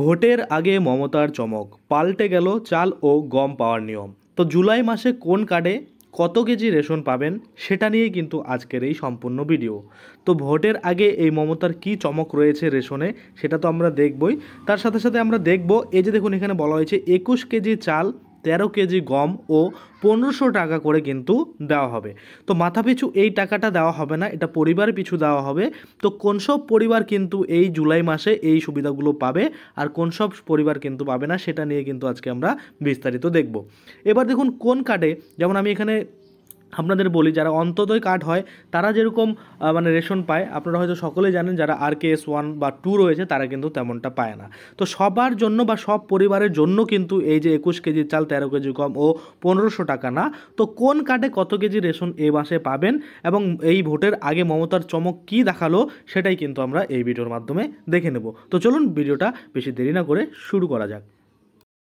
ভোটের আগে মমতার চমক পাল্টে গেল চাল ও গম পাওয়ার নিয়ম তো জুলাই মাসে কোন কার্ডে কত কেজি রেশন পাবেন সেটা নিয়ে কিন্তু আজকের এই সম্পূর্ণ ভিডিও তো ভোটের আগে এই মমতার কি চমক রয়েছে রেশনে সেটা তো আমরা দেখবই তার সাথে সাথে আমরা দেখব এই যে দেখুন এখানে বলা হয়েছে একুশ কেজি চাল তেরো কেজি গম ও পনেরোশো টাকা করে কিন্তু দেওয়া হবে তো মাথা পিছু এই টাকাটা দেওয়া হবে না এটা পরিবার পিছু দেওয়া হবে তো কোন সব পরিবার কিন্তু এই জুলাই মাসে এই সুবিধাগুলো পাবে আর কোন সব পরিবার কিন্তু পাবে না সেটা নিয়ে কিন্তু আজকে আমরা বিস্তারিত দেখব এবার দেখুন কোন কার্ডে যেমন আমি এখানে আপনাদের বলি যারা অন্ততই কার্ড হয় তারা যেরকম মানে রেশন পায় আপনারা হয়তো সকলে জানেন যারা আর কে এস ওয়ান বা টু রয়েছে তারা কিন্তু তেমনটা পায় না তো সবার জন্য বা সব পরিবারের জন্য কিন্তু এই যে একুশ কেজি চাল তেরো কেজি কম ও পনেরোশো টাকা না তো কোন কার্ডে কত কেজি রেশন এ মাসে পাবেন এবং এই ভোটের আগে মমতার চমক কি দেখালো সেটাই কিন্তু আমরা এই ভিডিওর মাধ্যমে দেখে নেব তো চলুন ভিডিওটা বেশি দেরি না করে শুরু করা যাক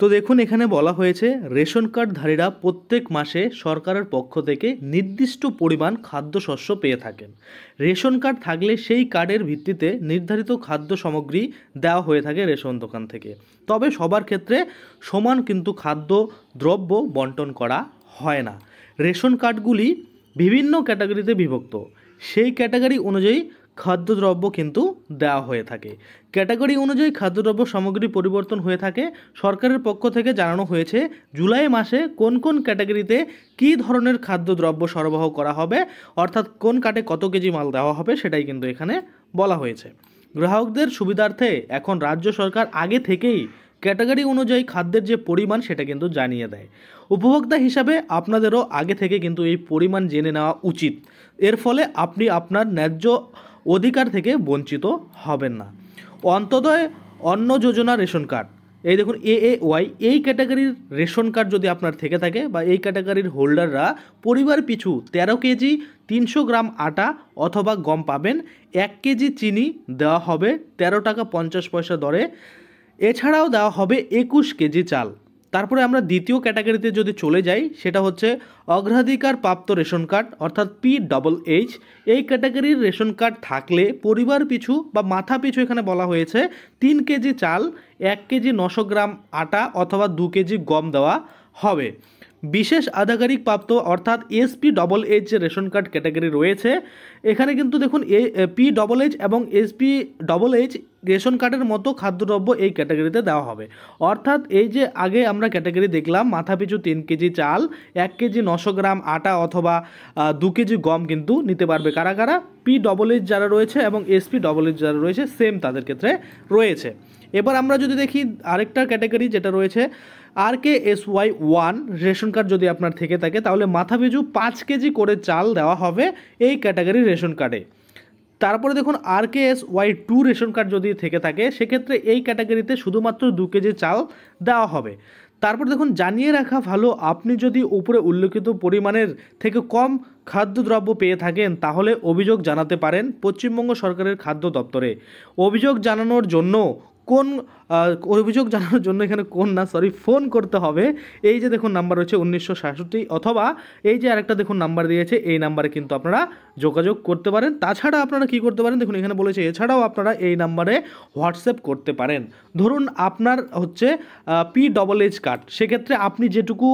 তো দেখুন এখানে বলা হয়েছে রেশন কার্ডধারীরা প্রত্যেক মাসে সরকারের পক্ষ থেকে নির্দিষ্ট পরিমাণ খাদ্যশস্য পেয়ে থাকেন রেশন কার্ড থাকলে সেই কার্ডের ভিত্তিতে নির্ধারিত খাদ্য সামগ্রী দেওয়া হয়ে থাকে রেশন দোকান থেকে তবে সবার ক্ষেত্রে সমান কিন্তু খাদ্য দ্রব্য বন্টন করা হয় না রেশন কার্ডগুলি বিভিন্ন ক্যাটাগরিতে বিভক্ত সেই ক্যাটাগরি অনুযায়ী খাদ্যদ্রব্য কিন্তু দেওয়া হয়ে থাকে ক্যাটাগরি অনুযায়ী খাদ্যদ্রব্য সামগ্রী পরিবর্তন হয়ে থাকে সরকারের পক্ষ থেকে জানানো হয়েছে জুলাই মাসে কোন কোন ক্যাটাগরিতে কি ধরনের খাদ্যদ্রব্য সরবরাহ করা হবে অর্থাৎ কোন কাটে কত কেজি মাল দেওয়া হবে সেটাই কিন্তু এখানে বলা হয়েছে গ্রাহকদের সুবিধার্থে এখন রাজ্য সরকার আগে থেকেই ক্যাটাগরি অনুযায়ী খাদ্যের যে পরিমাণ সেটা কিন্তু জানিয়ে দেয় উপভোক্তা হিসাবে আপনাদেরও আগে থেকে কিন্তু এই পরিমাণ জেনে নেওয়া উচিত এর ফলে আপনি আপনার ন্যায্য অধিকার থেকে বঞ্চিত হবেন না অন্তদয় অন্ন যোজনা রেশন কার্ড এই দেখুন এ এ ওয়াই এই ক্যাটাগরির রেশন কার্ড যদি আপনার থেকে থাকে বা এই ক্যাটাগরির হোল্ডাররা পরিবার পিছু ১৩ কেজি তিনশো গ্রাম আটা অথবা গম পাবেন এক কেজি চিনি দেওয়া হবে ১৩ টাকা পঞ্চাশ পয়সা দরে এছাড়াও দেওয়া হবে একুশ কেজি চাল তারপরে আমরা দ্বিতীয় ক্যাটাগরিতে যদি চলে যাই সেটা হচ্ছে অগ্রাধিকার প্রাপ্ত রেশন কার্ড অর্থাৎ পি ডবল এইচ এই ক্যাটাগরির রেশন কার্ড থাকলে পরিবার পিছু বা মাথা পিছু এখানে বলা হয়েছে তিন কেজি চাল এক কেজি নশো গ্রাম আটা অথবা দু কেজি গম দেওয়া হবে বিশেষ আধিকারিক প্রাপ্ত অর্থাৎ এসপি ডবল এইচ যে রেশন কার্ড ক্যাটাগরি রয়েছে এখানে কিন্তু দেখুন এ পি ডবল এইচ এবং এসপি ডবল এইচ রেশন কার্ডের মতো খাদ্যদ্রব্য এই ক্যাটাগরিতে দেওয়া হবে অর্থাৎ এই যে আগে আমরা ক্যাটাগরি দেখলাম মাথাপিছু তিন কেজি চাল এক কেজি নশো গ্রাম আটা অথবা দু কেজি গম কিন্তু নিতে পারবে কারা কারা পি ডবল এইচ যারা রয়েছে এবং এসপি ডবল এইচ যারা রয়েছে সেম তাদের ক্ষেত্রে রয়েছে এবার আমরা যদি দেখি আরেকটা ক্যাটাগরি যেটা রয়েছে R K S Y one ration card যদি আপনার থেকে থাকে তাহলে মাথাপিছু পাঁচ কেজি করে চাল দেওয়া হবে এই ক্যাটাগরি রেশন কার্ডে তারপরে দেখুন R K S Y two ration card যদি থেকে থাকে সেক্ষেত্রে এই ক্যাটাগরিতে শুধুমাত্র দু কেজি চাল দেওয়া হবে তারপর দেখুন জানিয়ে রাখা ভালো আপনি যদি উপরে উল্লেখিত পরিমাণের থেকে কম খাদ্যদ্রব্য পেয়ে থাকেন তাহলে অভিযোগ জানাতে পারেন পশ্চিমবঙ্গ সরকারের খাদ্য দপ্তরে অভিযোগ জানানোর জন্য কোন অভিযোগ জানানোর জন্য এখানে কোন না সরি ফোন করতে হবে এই যে দেখুন নাম্বার রয়েছে উনিশশো সাতষট্টি অথবা এই যে আরেকটা দেখুন নাম্বার দিয়েছে এই নাম্বারে কিন্তু আপনারা যোগাযোগ করতে পারেন তাছাড়া আপনারা কি করতে পারেন দেখুন এখানে বলেছে এছাড়াও আপনারা এই নাম্বারে হোয়াটসঅ্যাপ করতে পারেন ধরুন আপনার হচ্ছে পি ডবল এইচ কার্ড সেক্ষেত্রে আপনি যেটুকু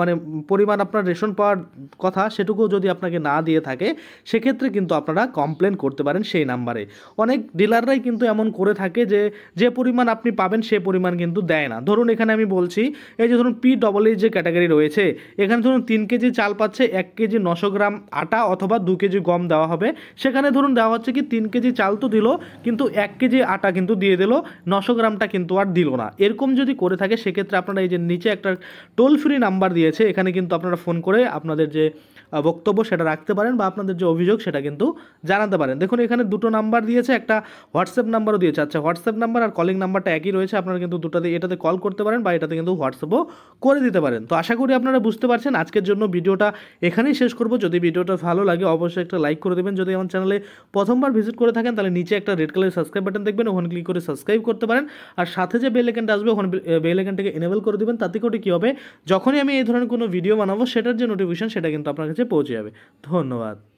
মানে পরিমাণ আপনার রেশন পাওয়ার কথা সেটুকু যদি আপনাকে না দিয়ে থাকে সেক্ষেত্রে কিন্তু আপনারা কমপ্লেন করতে পারেন সেই নাম্বারে অনেক ডিলাররাই কিন্তু এমন করে থাকে যে যে পরিমাণ আপনি পাবেন সে পরিমাণ কিন্তু দেয় না ধরুন এখানে আমি বলছি এই যে ধরুন পি ডবল এইচ যে ক্যাটাগরি রয়েছে এখানে ধরুন তিন কেজি চাল পাচ্ছে এক কেজি নশো গ্রাম আটা অথবা দু কেজি গম দেওয়া হবে সেখানে ধরুন দেওয়া হচ্ছে কি তিন কেজি চাল তো দিল কিন্তু এক কেজি আটা কিন্তু দিয়ে দিল নশো গ্রামটা কিন্তু আর দিল না এরকম যদি করে থাকে সেক্ষেত্রে আপনারা এই যে নিচে একটা টোল ফ্রি নাম্বার দিয়েছে এখানে কিন্তু আপনারা ফোন করে আপনাদের যে বক্তব্য সেটা রাখতে পারেন বা আপনাদের যে অভিযোগ সেটা কিন্তু জানাতে পারেন দেখুন এখানে দুটো নাম্বার দিয়েছে একটা হোয়াটসঅ্যাপ নাম্বারও দিয়েছে আচ্ছা হোয়াটসঅ্যাপ নাম্বার আর কলিং নাম্বারটা একই রয়েছে আপনারা কিন্তু দুটাতে এটাতে কল করতে পারেন বা এটাতে কিন্তু হোয়াটসঅ্যাপও করে দিতে পারেন তো আশা করি আপনারা বুঝতে পারছেন আজকের জন্য ভিডিওটা এখানেই শেষ করব যদি ভিডিওটা ভালো লাগে অবশ্যই একটা লাইক করে দেবেন যদি আমার চ্যানেলে প্রথমবার ভিজিট করে থাকেন তাহলে নিচে একটা রেড কালারের সাবস্ক্রাইব বাটন দেখবেন ওখানে ক্লিক করে সাবস্ক্রাইব করতে পারেন আর সাথে যে বেল আইকনটা আসবে ওখানে বেল আইকনটাকে এনেবল করে দেবেন তাতে করে কী হবে যখনই আমি এই ধরনের কোনো ভিডিও বানাবো সেটার যে নোটিফিকেশান সেটা কিন্তু আপনার কাছে পৌঁছে যাবে ধন্যবাদ